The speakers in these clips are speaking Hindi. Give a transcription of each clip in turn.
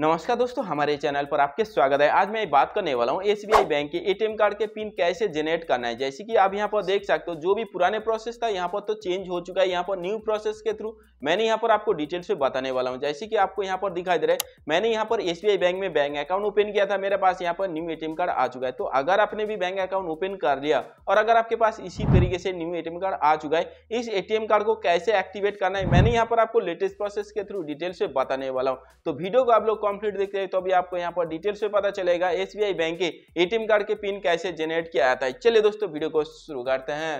नमस्कार दोस्तों हमारे चैनल पर आपके स्वागत है आज मैं बात करने वाला हूँ एस बैंक के एटीएम कार्ड के पिन कैसे जनरेट करना है जैसे कि आप यहाँ पर देख सकते हो जो भी पुराने प्रोसेस था यहाँ पर तो चेंज हो चुका है यहाँ पर न्यू प्रोसेस के थ्रू मैंने यहाँ पर आपको डिटेल्स में बताने वाला हूँ जैसे कि आपको यहाँ पर दिखाई दे रहा है मैंने यहाँ पर एस बैंक में बैंक अकाउंट ओपन किया था मेरे पास यहाँ पर न्यू ए कार्ड आ चुका है तो अगर आपने भी बैंक अकाउंट ओपन कर लिया और अगर आपके पास इसी तरीके से न्यू ए कार्ड आ चुका है इस ए कार्ड को कैसे एक्टिवेट करना है मैंने यहाँ पर आपको लेटेस्ट प्रोसेस के थ्रू डिटेल्स में बताने वाला हूँ तो वीडियो को आप लोग कंप्लीट देखते हैं तो अभी आपको यहाँ पर डिटेल से पता चलेगा एसबीआई बैंक के एटीएम कार्ड के पिन कैसे जनरेट किया जाता है चलिए दोस्तों वीडियो को शुरू करते हैं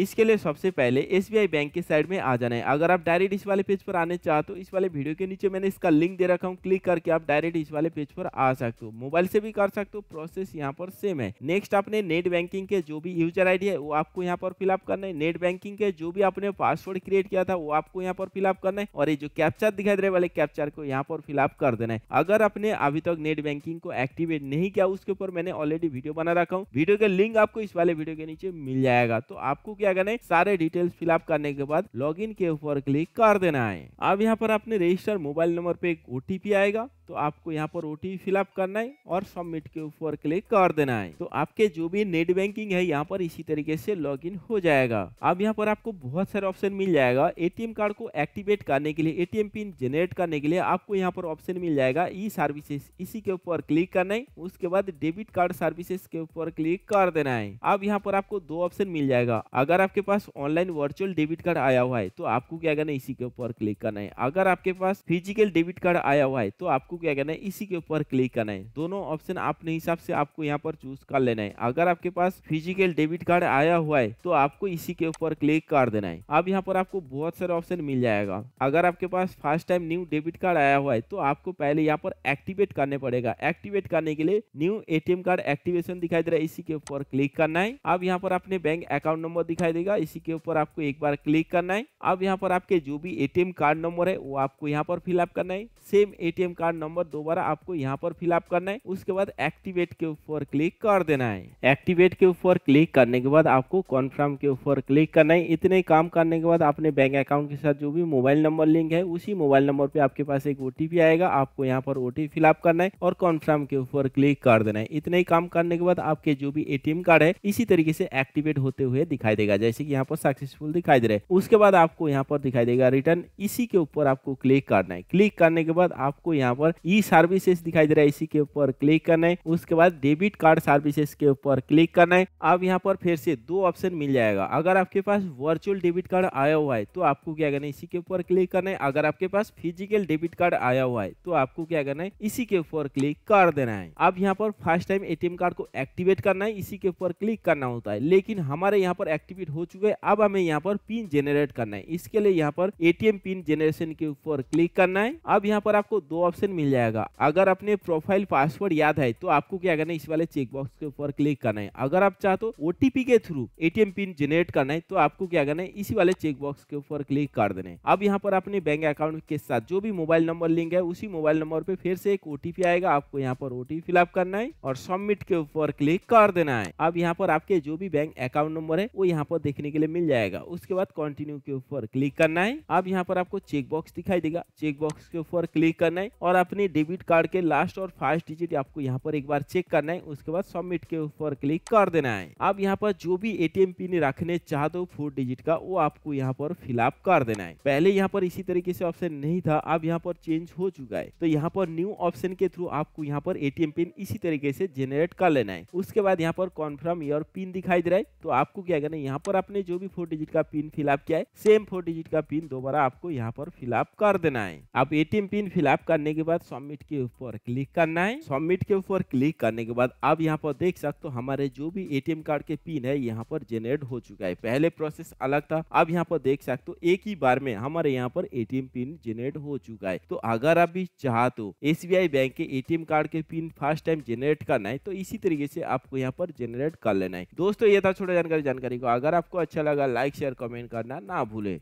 इसके लिए सबसे पहले एस बैंक के साइड में आ जाना है अगर आप डायरेक्ट इस वाले पेज पर आने चाहते हो इस वाले वीडियो के नीचे मैंने इसका लिंक दे रखा हूँ क्लिक करके आप डायरेक्ट इस वाले पेज पर आ सकते हो मोबाइल से भी कर सकते हो प्रोसेस यहाँ पर सेम है नेक्स्ट आपने नेट बैंकिंग के जो भी यूजर आईडी है वो आपको यहाँ पर फिलअप करना है नेट बैंकिंग के जो भी आपने पासवर्ड क्रिएट किया था वो आपको यहाँ पर फिलअप करना है और ये जो कैप्चर दिखाई दे रहे वाले कैप्चर को यहाँ पर फिलअप कर देना है अगर आपने अभी तक नेट बैंकिंग को एक्टिवेट नहीं किया उसके ऊपर मैंने ऑलरेडी वीडियो बना रखा हूँ वीडियो का लिंक आपको इस वाले वीडियो के नीचे मिल जाएगा तो आपको किया गया सारे डिटेल्स फिलअप करने के बाद लॉग के ऊपर क्लिक कर देना है अब यहाँ पर अपने रजिस्टर मोबाइल नंबर पे एक ओटीपी आएगा तो आपको यहाँ पर ओ टी फिलअप करना है और सबमिट के ऊपर क्लिक कर देना है तो आपके जो भी नेट बैंकिंग है यहाँ पर इसी तरीके से लॉग इन हो जाएगा अब यहाँ पर आपको बहुत सारे ऑप्शन मिल जाएगा एटीएम कार्ड को एक्टिवेट करने के लिए एटीएम पिन जनरेट करने के लिए आपको यहाँ पर ऑप्शन मिल जाएगा ई सर्विसेस इसी के ऊपर क्लिक करना है उसके बाद डेबिट कार्ड सर्विसेस के ऊपर क्लिक कर देना है अब यहाँ पर आपको दो ऑप्शन मिल जाएगा अगर आपके पास ऑनलाइन वर्चुअल डेबिट कार्ड आया हुआ है तो आपको क्या करना है इसी के ऊपर क्लिक करना है अगर आपके पास फिजिकल डेबिट कार्ड आया हुआ है तो आपको क्या करना है इसी के ऊपर क्लिक करना है दोनों ऑप्शन अपने हिसाब से आपको यहाँ पर चूज कर लेना है अगर आपके पास फिजिकल डेबिट कार्ड आया हुआ है तो आपको इसी के ऊपर क्लिक कर देना है अब यहाँ पर आपको बहुत सारे ऑप्शन मिल जाएगा अगर आपके पास first time new debit card आया हुआ है तो आपको पहले यहाँ पर एक्टिवेट करने पड़ेगा एक्टिवेट करने के लिए न्यू एटीएम कार्ड एक्टिवेशन दिखाई दे रहा है इसी के ऊपर क्लिक करना है अब यहाँ पर अपने बैंक अकाउंट नंबर दिखाई देगा इसी के ऊपर आपको एक बार क्लिक करना है अब यहाँ पर आपके जो भी एटीएम कार्ड नंबर है वो आपको यहाँ पर फिलअप करना है सेम एटीएम कार्ड नंबर दोबारा आपको यहाँ पर फिलअप करना है उसके बाद एक्टिवेट के ऊपर क्लिक कर देना है एक्टिवेट के ऊपर क्लिक करने के बाद आपको कॉन्फर्म के ऊपर क्लिक करना है इतने काम करने के बाद अपने बैंक अकाउंट के साथ जो भी मोबाइल नंबर लिंक है उसी मोबाइल नंबर पे आपके पास एक ओटीपी आएगा आपको यहाँ पर ओटीपी फिलअप करना है और कॉन्फर्म के ऊपर क्लिक कर देना है इतने ही काम करने के बाद आपके जो भी एटीएम कार्ड है इसी तरीके से एक्टिवेट होते हुए दिखाई देगा जैसे कि यहाँ पर सक्सेसफुल दिखाई दे रहा है उसके बाद आपको यहाँ पर दिखाई देगा रिटर्न इसी के ऊपर आपको क्लिक करना है क्लिक करने के बाद आपको यहाँ पर ई सर्विसेज दिखाई दे रहा है इसी के ऊपर क्लिक करना है उसके बाद डेबिट कार्ड सर्विसेज के ऊपर क्लिक करना है अब यहाँ पर फिर से दो ऑप्शन मिल जाएगा अगर आपके पास वर्चुअल डेबिट कार्ड आया हुआ है तो आपको क्या करना है इसी के ऊपर क्लिक करना है अगर आपके पास फिजिकल डेबिट कार्ड आया हुआ है तो आपको क्या करना है इसी के ऊपर क्लिक कर देना है अब यहाँ पर फर्स्ट टाइम एटीएम कार्ड को एक्टिवेट करना है इसी के ऊपर क्लिक करना होता है लेकिन हमारे यहाँ पर एक्टिवेट हो चुके हैं अब हमें यहाँ पर पिन जेनरेट करना है इसके लिए यहाँ पर एटीएम पिन जेनरेशन के ऊपर क्लिक करना है अब यहाँ पर आपको दो ऑप्शन मिल जाएगा अगर अपने प्रोफाइल पासवर्ड याद है तो आपको क्या करना है इस वाले चेकबॉक्स के ऊपर क्लिक करना है अगर आप चाहते हो ओटीपी तो के थ्रू एटीएम पिन जनरेट करना है तो आपको क्या करना है इसी वाले चेकबॉक्स के ऊपर क्लिक कर देना है अब यहाँ पर अपने बैंक अकाउंट के साथ जो भी मोबाइल नंबर लिंक है उसी मोबाइल नंबर पे फिर से एक ओटीपी आएगा आपको यहाँ पर ओटीपी फिलअप करना है और सबमिट के ऊपर क्लिक कर देना है अब यहाँ पर आपके जो भी बैंक अकाउंट नंबर है वो यहाँ पर देखने के लिए मिल जाएगा उसके बाद कंटिन्यू के ऊपर क्लिक करना है अब यहाँ पर आपको चेकबॉक्स दिखाई देगा चेकबॉक्स के ऊपर क्लिक करना है और आप अपने डेबिट कार्ड के लास्ट और फर्स्ट डिजिट आपको यहाँ पर एक बार चेक करना है उसके बाद सबमिट के ऊपर क्लिक कर देना है आप यहाँ पर जो भी एटीएम पिन रखने चाहते हो फोर डिजिट का वो आपको यहाँ पर फिलअप कर देना है पहले यहाँ पर इसी तरीके से ऑप्शन नहीं था अब यहाँ पर चेंज हो चुका है तो यहाँ पर न्यू ऑप्शन के थ्रू आपको यहाँ पर एटीएम पिन इसी तरीके से जेनरेट कर लेना है उसके बाद यहाँ पर कॉन्फर्म योर पिन दिखाई दे रहा है तो आपको क्या करना है यहाँ पर आपने जो भी फोर डिजिट का पिन फिलअप किया है सेम फोर डिजिट का पिन दोबारा आपको यहाँ पर फिलअप कर देना है आप एटीएम पिन फिलअप करने के बाद सबमिट के ऊपर क्लिक करना है सबमिट के ऊपर क्लिक करने के बाद आप यहाँ पर देख सकते हो हमारे जो भी एटीएम कार्ड के पिन है यहाँ पर जेनरेट हो चुका है पहले प्रोसेस अलग था अब यहाँ पर देख सकते हो एक ही बार में हमारे यहाँ पर एटीएम पिन जेनरेट हो चुका है तो अगर आप भी चाहते हो एस बैंक के एटीएम कार्ड के पिन फर्स्ट टाइम जेनरेट करना है तो इसी तरीके से आपको यहाँ पर जेनरेट कर लेना है दोस्तों ये था छोटा जानकारी जानकारी को अगर आपको अच्छा लगा लाइक शेयर कमेंट करना ना भूले